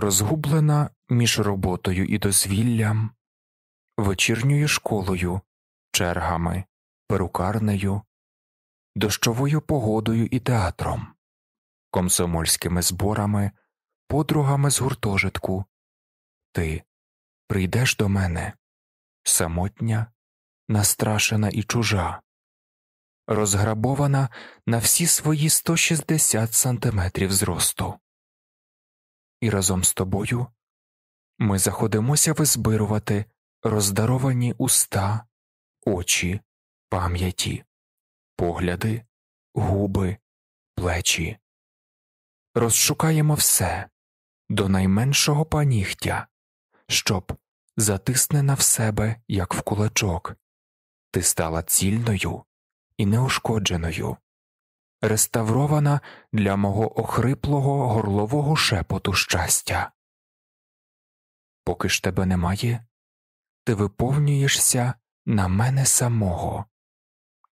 розгублена між роботою і дозвіллям, вечірньою школою, чергами, перукарнею, дощовою погодою і театром, комсомольськими зборами, подругами з гуртожитку. Ти прийдеш до мене, самотня, настрашена і чужа, розграбована на всі свої 160 сантиметрів зросту і разом з тобою ми заходимося визбирувати роздаровані уста, очі, пам'яті, погляди, губи, плечі. Розшукаємо все до найменшого панігтя, щоб затиснена в себе, як в кулачок, ти стала цільною і неушкодженою реставрована для мого охриплого горлового шепоту щастя. Поки ж тебе немає, ти виповнюєшся на мене самого,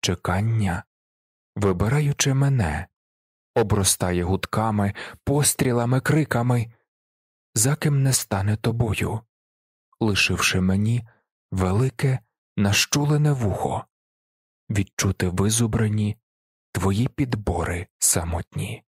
чекання, вибираючи мене, обростає гудками, пострілами, криками, за ким не стане тобою, лишивши мені велике, нащулене вухо, відчути визубрані твої підбори самотні.